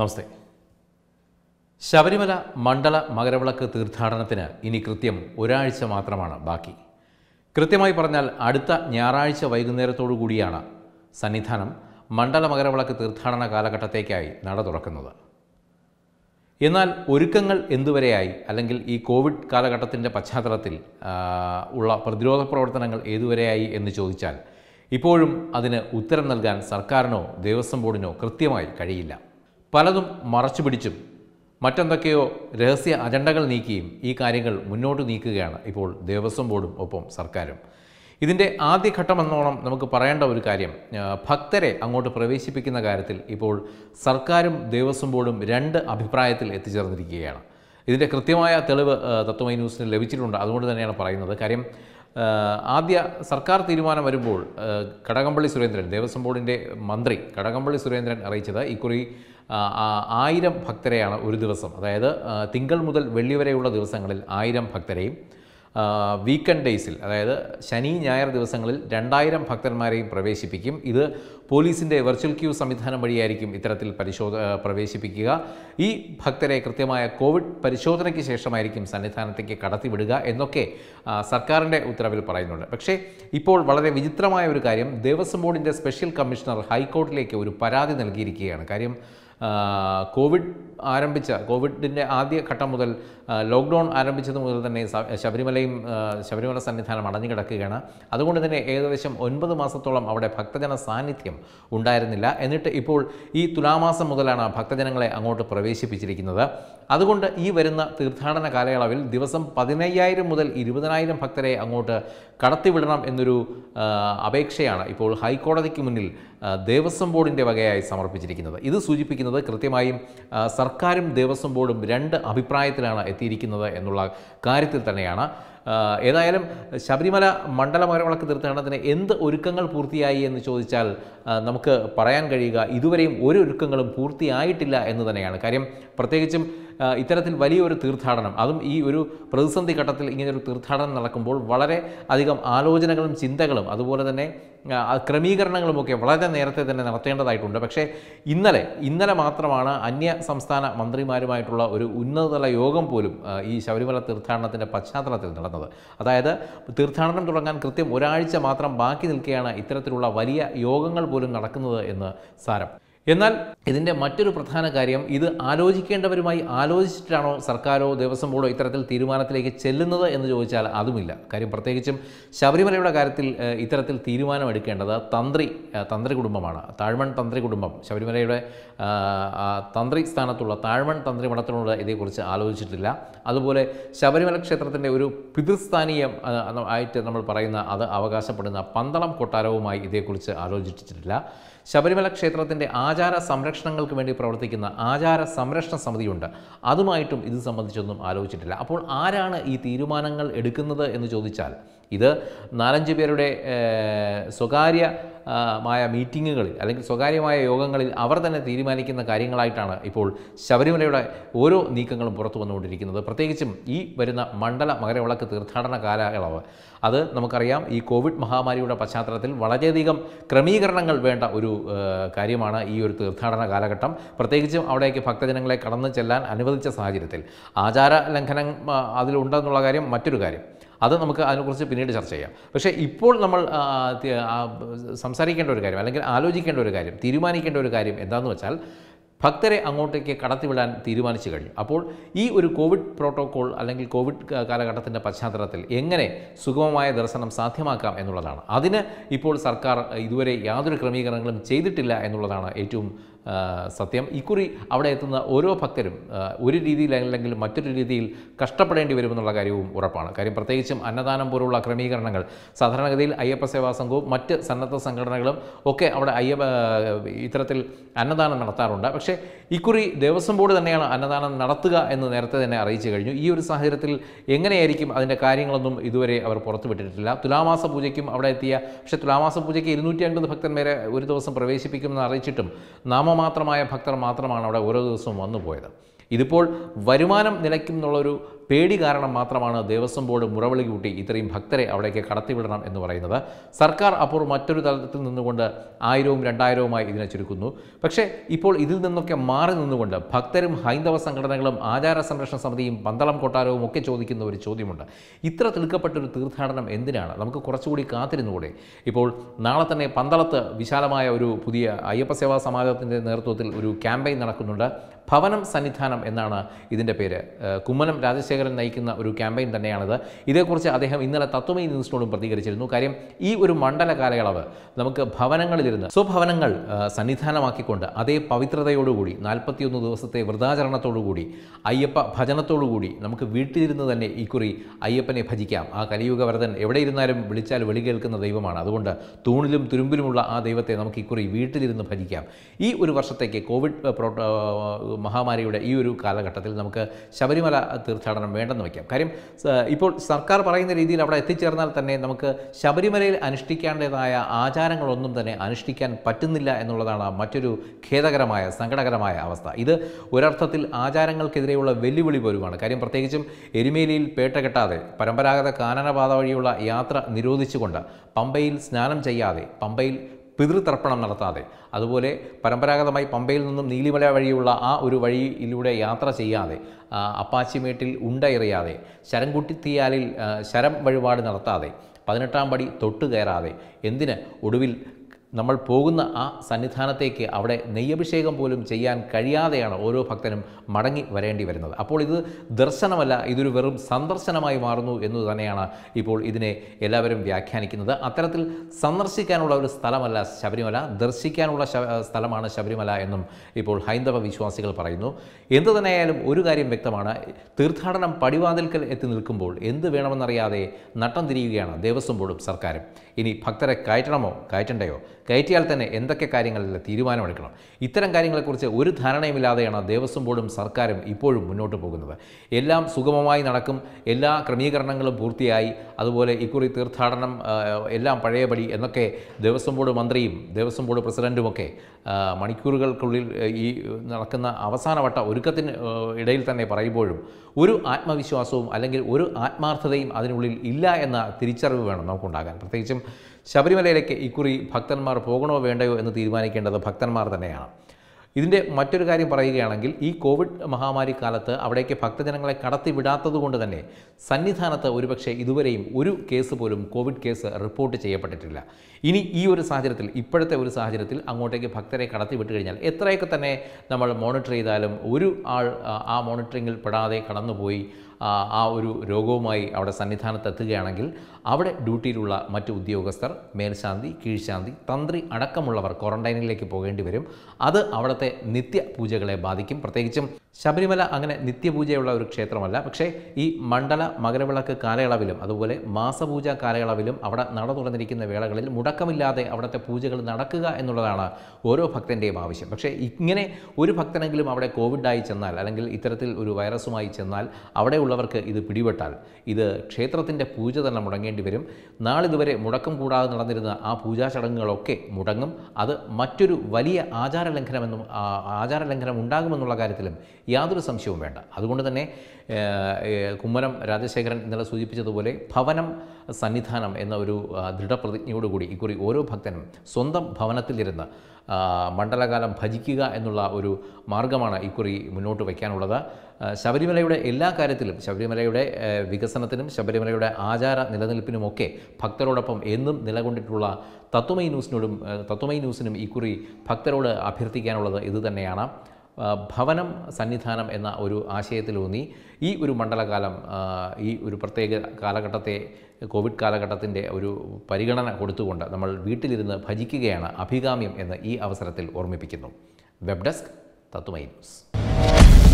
നമസ്തേ ശബരിമല മണ്ഡല മകരവിളക്ക് തീർത്ഥാടനത്തിന് ഇനി കൃത്യം ഒരാഴ്ച മാത്രമാണ് ബാക്കി കൃത്യമായി പറഞ്ഞാൽ അടുത്ത ഞായറാഴ്ച വൈകുന്നേരത്തോടു കൂടിയാണ് സന്നിധാനം മണ്ഡല മകരവിളക്ക് തീർത്ഥാടന കാലഘട്ടത്തേക്കായി നട തുറക്കുന്നത് എന്നാൽ ഒരുക്കങ്ങൾ എന്തുവരെയായി അല്ലെങ്കിൽ ഈ കോവിഡ് കാലഘട്ടത്തിൻ്റെ പശ്ചാത്തലത്തിൽ ഉള്ള പ്രതിരോധ പ്രവർത്തനങ്ങൾ ഏതുവരെയായി എന്ന് ചോദിച്ചാൽ ഇപ്പോഴും അതിന് ഉത്തരം നൽകാൻ സർക്കാരിനോ ദേവസ്വം ബോർഡിനോ കൃത്യമായി കഴിയില്ല പലതും മറച്ചു പിടിച്ചും മറ്റെന്തൊക്കെയോ രഹസ്യ അജണ്ടകൾ നീക്കിയും ഈ കാര്യങ്ങൾ മുന്നോട്ട് നീക്കുകയാണ് ഇപ്പോൾ ദേവസ്വം ബോർഡും ഒപ്പം സർക്കാരും ഇതിൻ്റെ ആദ്യഘട്ടമെന്നോണം നമുക്ക് പറയേണ്ട ഒരു കാര്യം ഭക്തരെ അങ്ങോട്ട് പ്രവേശിപ്പിക്കുന്ന കാര്യത്തിൽ ഇപ്പോൾ സർക്കാരും ദേവസ്വം ബോർഡും രണ്ട് അഭിപ്രായത്തിൽ എത്തിച്ചേർന്നിരിക്കുകയാണ് ഇതിൻ്റെ കൃത്യമായ തെളിവ് തത്വമൈ ന്യൂസിന് ലഭിച്ചിട്ടുണ്ട് അതുകൊണ്ട് തന്നെയാണ് പറയുന്നത് കാര്യം ആദ്യ സർക്കാർ തീരുമാനം വരുമ്പോൾ കടകംപള്ളി സുരേന്ദ്രൻ ദേവസ്വം ബോർഡിൻ്റെ മന്ത്രി കടകംപള്ളി സുരേന്ദ്രൻ അറിയിച്ചത് ഇക്കുറി ആയിരം ഭക്തരെയാണ് ഒരു ദിവസം അതായത് തിങ്കൾ മുതൽ വെള്ളി വരെയുള്ള ദിവസങ്ങളിൽ ആയിരം ഭക്തരെയും വീക്കെൻഡ് ഡേയ്സിൽ അതായത് ശനി ഞായർ ദിവസങ്ങളിൽ രണ്ടായിരം ഭക്തന്മാരെയും പ്രവേശിപ്പിക്കും ഇത് പോലീസിൻ്റെ വെർച്വൽ ക്യൂ സംവിധാനം വഴിയായിരിക്കും ഇത്തരത്തിൽ പരിശോധ പ്രവേശിപ്പിക്കുക ഈ ഭക്തരെ കൃത്യമായ കോവിഡ് പരിശോധനയ്ക്ക് ശേഷമായിരിക്കും സന്നിധാനത്തേക്ക് കടത്തിവിടുക എന്നൊക്കെ സർക്കാരിൻ്റെ ഉത്തരവിൽ പറയുന്നുണ്ട് പക്ഷേ ഇപ്പോൾ വളരെ വിചിത്രമായ ഒരു കാര്യം ദേവസ്വം ബോർഡിൻ്റെ സ്പെഷ്യൽ കമ്മീഷണർ ഹൈക്കോടതിയിലേക്ക് ഒരു പരാതി നൽകിയിരിക്കുകയാണ് കാര്യം കോവിഡ് ആരംഭിച്ച കോവിഡിൻ്റെ ആദ്യ ഘട്ടം മുതൽ ലോക്ക്ഡൗൺ ആരംഭിച്ചത് മുതൽ തന്നെ ശബരിമലയും ശബരിമല സന്നിധാനം അടഞ്ഞു കിടക്കുകയാണ് അതുകൊണ്ട് തന്നെ ഏകദേശം ഒൻപത് മാസത്തോളം അവിടെ ഭക്തജന സാന്നിധ്യം ഉണ്ടായിരുന്നില്ല എന്നിട്ട് ഇപ്പോൾ ഈ തുലാമാസം മുതലാണ് ഭക്തജനങ്ങളെ അങ്ങോട്ട് പ്രവേശിപ്പിച്ചിരിക്കുന്നത് അതുകൊണ്ട് ഈ വരുന്ന തീർത്ഥാടന കാലയളവിൽ ദിവസം പതിനയ്യായിരം മുതൽ ഇരുപതിനായിരം ഭക്തരെ അങ്ങോട്ട് കടത്തിവിടണം എന്നൊരു അപേക്ഷയാണ് ഇപ്പോൾ ഹൈക്കോടതിക്ക് മുന്നിൽ ദേവസ്വം ബോർഡിൻ്റെ വകയായി സമർപ്പിച്ചിരിക്കുന്നത് ഇത് സൂചിപ്പിക്കുന്നത് കൃത്യമായും സർക്കാരും ദേവസ്വം ബോർഡും രണ്ട് അഭിപ്രായത്തിലാണ് എത്തിയിരിക്കുന്നത് എന്നുള്ള കാര്യത്തിൽ തന്നെയാണ് ഏതായാലും ശബരിമല മണ്ഡലമകരവിളക്ക് തീർത്ഥാടനത്തിന് എന്ത് ഒരുക്കങ്ങൾ പൂർത്തിയായി എന്ന് ചോദിച്ചാൽ നമുക്ക് പറയാൻ കഴിയുക ഇതുവരെയും ഒരു ഒരുക്കങ്ങളും പൂർത്തിയായിട്ടില്ല എന്ന് തന്നെയാണ് കാര്യം പ്രത്യേകിച്ചും ഇത്തരത്തിൽ വലിയൊരു തീർത്ഥാടനം അതും ഈ ഒരു പ്രതിസന്ധി ഘട്ടത്തിൽ ഇങ്ങനെയൊരു തീർത്ഥാടനം നടക്കുമ്പോൾ വളരെ അധികം ആലോചനകളും ചിന്തകളും അതുപോലെ തന്നെ ക്രമീകരണങ്ങളുമൊക്കെ വളരെ നേരത്തെ തന്നെ നടത്തേണ്ടതായിട്ടുണ്ട് പക്ഷേ ഇന്നലെ ഇന്നലെ മാത്രമാണ് അന്യ സംസ്ഥാന മന്ത്രിമാരുമായിട്ടുള്ള ഒരു ഉന്നതതല യോഗം പോലും ഈ ശബരിമല തീർത്ഥാടനത്തിൻ്റെ പശ്ചാത്തലത്തിൽ നടന്നത് നടക്കുന്നത് അതായത് തീർത്ഥാടനം തുടങ്ങാൻ കൃത്യം ഒരാഴ്ച മാത്രം ബാക്കി നിൽക്കുകയാണ് ഇത്തരത്തിലുള്ള വലിയ യോഗങ്ങൾ പോലും നടക്കുന്നത് എന്ന് സാരം എന്നാൽ ഇതിൻ്റെ മറ്റൊരു പ്രധാന കാര്യം ഇത് ആലോചിക്കേണ്ടവരുമായി ആലോചിച്ചിട്ടാണോ സർക്കാരോ ദേവസ്വം ബോർഡോ ഇത്തരത്തിൽ തീരുമാനത്തിലേക്ക് ചെല്ലുന്നത് എന്ന് ചോദിച്ചാൽ അതുമില്ല കാര്യം പ്രത്യേകിച്ചും ശബരിമലയുടെ കാര്യത്തിൽ ഇത്തരത്തിൽ തീരുമാനമെടുക്കേണ്ടത് തന്ത്രി തന്ത്രി കുടുംബമാണ് താഴ്മൺ തന്ത്രി കുടുംബം ശബരിമലയുടെ തന്ത്രി സ്ഥാനത്തുള്ള താഴ്മൺ തന്ത്രി മഠത്തിനോട് ഇതേക്കുറിച്ച് ആലോചിച്ചിട്ടില്ല അതുപോലെ ശബരിമല ക്ഷേത്രത്തിൻ്റെ ഒരു പിതൃസ്ഥാനീയം ആയിട്ട് നമ്മൾ പറയുന്ന അത് അവകാശപ്പെടുന്ന പന്തളം കൊട്ടാരവുമായി ഇതേക്കുറിച്ച് ആലോചിച്ചിട്ടില്ല ശബരിമല ക്ഷേത്രത്തിൻ്റെ ആചാര സംരക്ഷണങ്ങൾക്ക് വേണ്ടി പ്രവർത്തിക്കുന്ന ആചാര സംരക്ഷണ സമിതിയുണ്ട് അതുമായിട്ടും ഇത് സംബന്ധിച്ചൊന്നും ആലോചിച്ചിട്ടില്ല അപ്പോൾ ആരാണ് ഈ തീരുമാനങ്ങൾ എടുക്കുന്നത് എന്ന് ചോദിച്ചാൽ ഇത് നാലഞ്ച് പേരുടെ സ്വകാര്യ മായ മീറ്റിങ്ങുകളിൽ അല്ലെങ്കിൽ സ്വകാര്യമായ യോഗങ്ങളിൽ അവർ തന്നെ തീരുമാനിക്കുന്ന കാര്യങ്ങളായിട്ടാണ് ഇപ്പോൾ ശബരിമലയുടെ ഓരോ നീക്കങ്ങളും പുറത്തു വന്നുകൊണ്ടിരിക്കുന്നത് പ്രത്യേകിച്ചും ഈ വരുന്ന മണ്ഡല മകരവിളക്ക് തീർത്ഥാടന കാലയളവ് അത് നമുക്കറിയാം ഈ കോവിഡ് മഹാമാരിയുടെ പശ്ചാത്തലത്തിൽ വളരെയധികം ക്രമീകരണങ്ങൾ വേണ്ട ഒരു കാര്യമാണ് ഈ ഒരു തീർത്ഥാടന കാലഘട്ടം പ്രത്യേകിച്ചും അവിടേക്ക് ഭക്തജനങ്ങളെ കടന്നു ചെല്ലാൻ അനുവദിച്ച സാഹചര്യത്തിൽ ആചാര ലംഘനം അതിലുണ്ടെന്നുള്ള കാര്യം മറ്റൊരു കാര്യം അത് നമുക്ക് അതിനെക്കുറിച്ച് പിന്നീട് ചർച്ച ചെയ്യാം പക്ഷേ ഇപ്പോൾ നമ്മൾ സംസാരിക്കേണ്ട ഒരു കാര്യം അല്ലെങ്കിൽ ആലോചിക്കേണ്ട ഒരു കാര്യം തീരുമാനിക്കേണ്ട ഒരു കാര്യം എന്താണെന്ന് വെച്ചാൽ ഭക്തരെ അങ്ങോട്ടേക്ക് കടത്തിവിടാൻ തീരുമാനിച്ചു കഴിഞ്ഞു അപ്പോൾ ഈ ഒരു കോവിഡ് പ്രോട്ടോകോൾ അല്ലെങ്കിൽ കോവിഡ് കാലഘട്ടത്തിൻ്റെ പശ്ചാത്തലത്തിൽ എങ്ങനെ സുഗമമായ ദർശനം സാധ്യമാക്കാം എന്നുള്ളതാണ് അതിന് ഇപ്പോൾ സർക്കാർ ഇതുവരെ യാതൊരു ക്രമീകരണങ്ങളും ചെയ്തിട്ടില്ല എന്നുള്ളതാണ് ഏറ്റവും സത്യം ഇക്കുറി അവിടെ എത്തുന്ന ഓരോ ഭക്തരും ഒരു രീതിയിൽ അല്ലെങ്കിൽ മറ്റൊരു രീതിയിൽ കഷ്ടപ്പെടേണ്ടി വരുമെന്നുള്ള കാര്യവും ഉറപ്പാണ് കാര്യം പ്രത്യേകിച്ചും അന്നദാനം പോലുള്ള ക്രമീകരണങ്ങൾ സാധാരണഗതിയിൽ അയ്യപ്പ സേവാ സംഘവും മറ്റ് സന്നദ്ധ സംഘടനകളും ഒക്കെ അവിടെ അയ്യപ്പ ഇത്തരത്തിൽ അന്നദാനം നടത്താറുണ്ട് പക്ഷേ ഇക്കുറി ദേവസ്വം ബോർഡ് തന്നെയാണ് അന്നദാനം നടത്തുക എന്ന് നേരത്തെ തന്നെ അറിയിച്ചു കഴിഞ്ഞു ഈ ഒരു സാഹചര്യത്തിൽ എങ്ങനെയായിരിക്കും അതിൻ്റെ കാര്യങ്ങളൊന്നും ഇതുവരെ അവർ പുറത്തുവിട്ടിട്ടില്ല തുലാമാസ പൂജയ്ക്കും അവിടെ എത്തിയ പക്ഷേ തുലാമാസ പൂജയ്ക്ക് ഇരുന്നൂറ്റി അൻപത് ഭക്തന്മാരെ ഒരു ദിവസം പ്രവേശിപ്പിക്കുമെന്ന് അറിയിച്ചിട്ടും നാമം നാമമാത്രമായ ഭക്തർ മാത്രമാണ് അവിടെ ഓരോ ദിവസവും വന്നു പോയത് ഇതിപ്പോൾ വരുമാനം നിലയ്ക്കുമെന്നുള്ളൊരു പേടി കാരണം മാത്രമാണ് ദേവസ്വം ബോർഡ് മുറവിളി കൂട്ടി ഇത്രയും ഭക്തരെ അവിടേക്ക് കടത്തിവിടണം എന്ന് പറയുന്നത് സർക്കാർ അപ്പോൾ മറ്റൊരു തലത്തിൽ നിന്നുകൊണ്ട് ആയിരവും രണ്ടായിരവുമായി ഇതിനെ ചുരുക്കുന്നു പക്ഷേ ഇപ്പോൾ ഇതിൽ നിന്നൊക്കെ മാറി നിന്നുകൊണ്ട് ഭക്തരും ഹൈന്ദവ സംഘടനകളും ആചാര സംരക്ഷണ സമിതിയും പന്തളം കൊട്ടാരവും ഒക്കെ ചോദിക്കുന്ന ഒരു ചോദ്യമുണ്ട് ഇത്ര തിടുക്കപ്പെട്ടൊരു തീർത്ഥാടനം എന്തിനാണ് നമുക്ക് കുറച്ചുകൂടി കാത്തിരുന്നുകൂടെ ഇപ്പോൾ നാളെ തന്നെ പന്തളത്ത് വിശാലമായ ഒരു പുതിയ അയ്യപ്പ സേവാ സമാജത്തിൻ്റെ നേതൃത്വത്തിൽ ഒരു ക്യാമ്പയിൻ നടക്കുന്നുണ്ട് ഭവനം സന്നിധാനം എന്നാണ് ഇതിൻ്റെ പേര് കുമ്മനം രാജശേഖരൻ നയിക്കുന്ന ഒരു ക്യാമ്പയിൻ തന്നെയാണിത് ഇതേക്കുറിച്ച് അദ്ദേഹം ഇന്നലെ തത്വമയി ന്യൂസിനോടും പ്രതികരിച്ചിരുന്നു കാര്യം ഈ ഒരു മണ്ഡല കാലയളവ് നമുക്ക് ഭവനങ്ങളിലിരുന്ന് സ്വഭവനങ്ങൾ സന്നിധാനമാക്കിക്കൊണ്ട് അതേ പവിത്രതയോടുകൂടി നാൽപ്പത്തിയൊന്ന് ദിവസത്തെ വ്രതാചരണത്തോടുകൂടി അയ്യപ്പ ഭജനത്തോടുകൂടി നമുക്ക് വീട്ടിലിരുന്ന് തന്നെ ഇക്കുറി അയ്യപ്പനെ ഭജിക്കാം ആ കലിയുഗ വരതൻ എവിടെ ഇരുന്നാലും വിളിച്ചാൽ വിളി കേൾക്കുന്ന ദൈവമാണ് അതുകൊണ്ട് തൂണിലും തുരുമ്പിലുമുള്ള ആ ദൈവത്തെ നമുക്ക് ഇക്കുറി വീട്ടിലിരുന്ന് ഭജിക്കാം ഈ ഒരു വർഷത്തേക്ക് കോവിഡ് മഹാമാരിയുടെ ഈ ഒരു കാലഘട്ടത്തിൽ നമുക്ക് ശബരിമല തീർത്ഥാടനം വേണ്ടെന്ന് വയ്ക്കാം കാര്യം ഇപ്പോൾ സർക്കാർ പറയുന്ന രീതിയിൽ അവിടെ എത്തിച്ചേർന്നാൽ തന്നെ നമുക്ക് ശബരിമലയിൽ അനുഷ്ഠിക്കേണ്ടതായ ആചാരങ്ങളൊന്നും തന്നെ അനുഷ്ഠിക്കാൻ പറ്റുന്നില്ല എന്നുള്ളതാണ് മറ്റൊരു ഖേദകരമായ സങ്കടകരമായ അവസ്ഥ ഇത് ഒരർത്ഥത്തിൽ ആചാരങ്ങൾക്കെതിരെയുള്ള വെല്ലുവിളി പോലുമാണ് കാര്യം പ്രത്യേകിച്ചും എരുമേലിയിൽ പേട്ട കെട്ടാതെ പരമ്പരാഗത കാനനപാത വഴിയുള്ള യാത്ര നിരോധിച്ചുകൊണ്ട് പമ്പയിൽ സ്നാനം ചെയ്യാതെ പമ്പയിൽ പിതൃതർപ്പണം നടത്താതെ അതുപോലെ പരമ്പരാഗതമായി പമ്പയിൽ നിന്നും നീലിമല വഴിയുള്ള ആ ഒരു വഴിയിലൂടെ യാത്ര ചെയ്യാതെ അപ്പാച്ചിമേട്ടിൽ ഉണ്ടയറിയാതെ ശരംകുട്ടിത്തിയാലിൽ ശരം വഴിപാട് നടത്താതെ പതിനെട്ടാം പടി തൊട്ട് കയറാതെ എന്തിന് ഒടുവിൽ നമ്മൾ പോകുന്ന ആ സന്നിധാനത്തേക്ക് അവിടെ നെയ്യഭിഷേകം പോലും ചെയ്യാൻ കഴിയാതെയാണ് ഓരോ ഭക്തനും മടങ്ങി വരേണ്ടി വരുന്നത് അപ്പോൾ ഇത് ദർശനമല്ല ഇതൊരു വെറും സന്ദർശനമായി മാറുന്നു എന്നു തന്നെയാണ് ഇപ്പോൾ ഇതിനെ എല്ലാവരും വ്യാഖ്യാനിക്കുന്നത് അത്തരത്തിൽ സന്ദർശിക്കാനുള്ള ഒരു സ്ഥലമല്ല ശബരിമല ദർശിക്കാനുള്ള സ്ഥലമാണ് ശബരിമല എന്നും ഇപ്പോൾ ഹൈന്ദവ വിശ്വാസികൾ പറയുന്നു എന്തു തന്നെയായാലും ഒരു കാര്യം വ്യക്തമാണ് തീർത്ഥാടനം പടിവാതിൽക്കൽ എത്തി നിൽക്കുമ്പോൾ എന്ത് വേണമെന്നറിയാതെ നട്ടം തിരിയുകയാണ് ദേവസ്വം ബോർഡും സർക്കാരും ഇനി ഭക്തരെ കയറ്റണമോ കയറ്റണ്ടയോ കയറ്റിയാൽ തന്നെ എന്തൊക്കെ കാര്യങ്ങളിൽ തീരുമാനമെടുക്കണം ഇത്തരം കാര്യങ്ങളെക്കുറിച്ച് ഒരു ധാരണയുമില്ലാതെയാണ് ദേവസ്വം ബോർഡും സർക്കാരും ഇപ്പോഴും മുന്നോട്ട് പോകുന്നത് എല്ലാം സുഗമമായി നടക്കും എല്ലാ ക്രമീകരണങ്ങളും പൂർത്തിയായി അതുപോലെ ഇക്കുറി തീർത്ഥാടനം എല്ലാം പഴയപടി എന്നൊക്കെ ദേവസ്വം ബോർഡ് മന്ത്രിയും ദേവസ്വം ബോർഡ് പ്രസിഡൻറ്റുമൊക്കെ മണിക്കൂറുകൾക്കുള്ളിൽ ഈ നടക്കുന്ന അവസാനവട്ട ഒരുക്കത്തിന് ഇടയിൽ തന്നെ പറയുമ്പോഴും ഒരു ആത്മവിശ്വാസവും അല്ലെങ്കിൽ ഒരു ആത്മാർത്ഥതയും അതിനുള്ളിൽ ഇല്ല എന്ന തിരിച്ചറിവ് വേണം നമുക്കുണ്ടാകാൻ പ്രത്യേകിച്ചും ശബരിമലയിലേക്ക് ഇക്കുറി ഭക്തന്മാർ പോകണോ വേണ്ടയോ എന്ന് തീരുമാനിക്കേണ്ടത് ഭക്തന്മാർ തന്നെയാണ് ഇതിൻ്റെ മറ്റൊരു കാര്യം പറയുകയാണെങ്കിൽ ഈ കോവിഡ് മഹാമാരി കാലത്ത് അവിടേക്ക് ഭക്തജനങ്ങളെ കടത്തിവിടാത്തതുകൊണ്ട് തന്നെ സന്നിധാനത്ത് ഒരുപക്ഷെ ഇതുവരെയും ഒരു കേസ് പോലും കോവിഡ് കേസ് റിപ്പോർട്ട് ചെയ്യപ്പെട്ടിട്ടില്ല ഇനി ഈ ഒരു സാഹചര്യത്തിൽ ഇപ്പോഴത്തെ ഒരു സാഹചര്യത്തിൽ അങ്ങോട്ടേക്ക് ഭക്തരെ കടത്തിവിട്ട് കഴിഞ്ഞാൽ എത്രയൊക്കെ തന്നെ നമ്മൾ മോണിറ്റർ ചെയ്താലും ഒരു ആൾ ആ മോണിറ്ററിങ്ങിൽ പെടാതെ കടന്നുപോയി ആ ഒരു രോഗവുമായി അവിടെ എത്തുകയാണെങ്കിൽ അവിടെ ഡ്യൂട്ടിയിലുള്ള മറ്റ് ഉദ്യോഗസ്ഥർ മേൽശാന്തി കീഴ്ശാന്തി തന്ത്രി അടക്കമുള്ളവർ ക്വാറന്റൈനിലേക്ക് പോകേണ്ടി വരും അത് അവിടുത്തെ നിത്യ പൂജകളെ ബാധിക്കും പ്രത്യേകിച്ചും ശബരിമല അങ്ങനെ നിത്യപൂജയുള്ള ഒരു ക്ഷേത്രമല്ല പക്ഷേ ഈ മണ്ഡല മകരവിളക്ക് കാലയളവിലും അതുപോലെ മാസപൂജ കാലയളവിലും അവിടെ നട തുറന്നിരിക്കുന്ന വേളകളിൽ മുടക്കമില്ലാതെ അവിടുത്തെ പൂജകൾ നടക്കുക എന്നുള്ളതാണ് ഓരോ ഭക്തൻ്റെയും ആവശ്യം പക്ഷേ ഇങ്ങനെ ഒരു ഭക്തനെങ്കിലും അവിടെ കോവിഡായി ചെന്നാൽ അല്ലെങ്കിൽ ഇത്തരത്തിൽ ഒരു വൈറസുമായി ചെന്നാൽ അവിടെ ഉള്ളവർക്ക് ഇത് പിടിപെട്ടാൽ ഇത് ക്ഷേത്രത്തിൻ്റെ പൂജ തന്നെ മുടങ്ങേണ്ടി വരും നാളിതുവരെ മുടക്കം കൂടാതെ നടന്നിരുന്ന ആ പൂജാ ചടങ്ങുകളൊക്കെ മുടങ്ങും അത് മറ്റൊരു വലിയ ആചാരലംഘനമെന്നും ആചാരലംഘനം ഉണ്ടാകുമെന്നുള്ള കാര്യത്തിലും യാതൊരു സംശയവും വേണ്ട അതുകൊണ്ട് തന്നെ കുമ്മനം രാജശേഖരൻ ഇന്നലെ സൂചിപ്പിച്ചതുപോലെ ഭവനം സന്നിധാനം എന്ന ഒരു ദൃഢപ്രതിജ്ഞയോടുകൂടി ഇക്കുറി ഓരോ ഭക്തനും സ്വന്തം ഭവനത്തിലിരുന്ന് മണ്ഡലകാലം ഭജിക്കുക എന്നുള്ള ഒരു മാർഗമാണ് ഇക്കുറി മുന്നോട്ട് വയ്ക്കാനുള്ളത് ശബരിമലയുടെ എല്ലാ കാര്യത്തിലും ശബരിമലയുടെ വികസനത്തിനും ശബരിമലയുടെ ആചാര നിലനിൽപ്പിനുമൊക്കെ ഭക്തരോടൊപ്പം എന്നും നിലകൊണ്ടിട്ടുള്ള തത്വമൈ ന്യൂസിനോടും തത്വമൈ ന്യൂസിനും ഇക്കുറി ഭക്തരോട് അഭ്യർത്ഥിക്കാനുള്ളത് ഇതുതന്നെയാണ് ഭവനം സന്നിധാനം എന്ന ഒരു ആശയത്തിലൂന്നി ഈ ഒരു മണ്ഡലകാലം ഈ ഒരു പ്രത്യേക കാലഘട്ടത്തെ കോവിഡ് കാലഘട്ടത്തിൻ്റെ ഒരു പരിഗണന കൊടുത്തുകൊണ്ട് നമ്മൾ വീട്ടിലിരുന്ന് ഭജിക്കുകയാണ് അഭികാമ്യം എന്ന് ഈ അവസരത്തിൽ ഓർമ്മിപ്പിക്കുന്നു വെബ് ഡെസ്ക് തത്വമൈ ന്യൂസ്